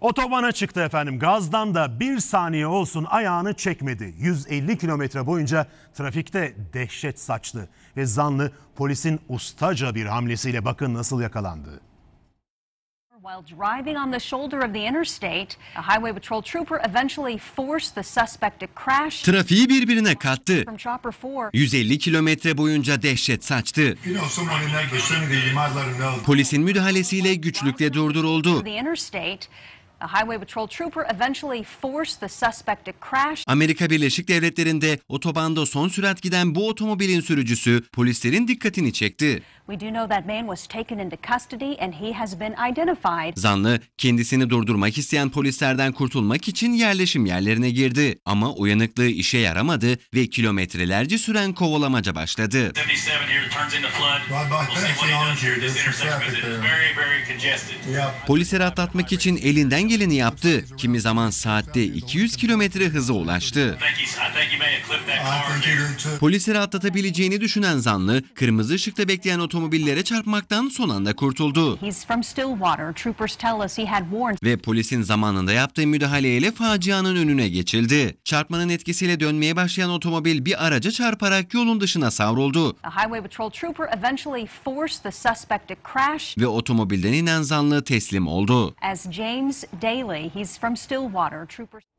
Otobana çıktı efendim. Gazdan da bir saniye olsun ayağını çekmedi. 150 kilometre boyunca trafikte dehşet saçtı. Ve zanlı polisin ustaca bir hamlesiyle bakın nasıl yakalandı. While driving on the shoulder of the interstate, a highway patrol trooper eventually forced the suspect to crash. Trafiği birbirine kattı. 150 kilometre boyunca dehşet saçtı. Polisin müdahalesiyle güçlükle durduruldu. A highway patrol trooper eventually forced the crash. Amerika Birleşik Devletleri'nde otobanda son sürat giden bu otomobilin sürücüsü polislerin dikkatini çekti. Zanlı kendisini durdurmak isteyen polislerden kurtulmak için yerleşim yerlerine girdi ama uyanıklığı işe yaramadı ve kilometrelerce süren kovalamaca başladı. Polisleri atlatmak için elinden geleni yaptı. Kimi zaman saatte 200 kilometre hıza ulaştı. Polisleri atlatabileceğini düşünen zanlı kırmızı ışıkta bekleyen otobüsü otomobillere çarpmaktan son anda kurtuldu. Ve polisin zamanında yaptığı müdahaleyle facianın önüne geçildi. Çarpmanın etkisiyle dönmeye başlayan otomobil bir araca çarparak yolun dışına savruldu. Ve otomobilden inen zanlı teslim oldu. As James Daly, he's from Stillwater, troopers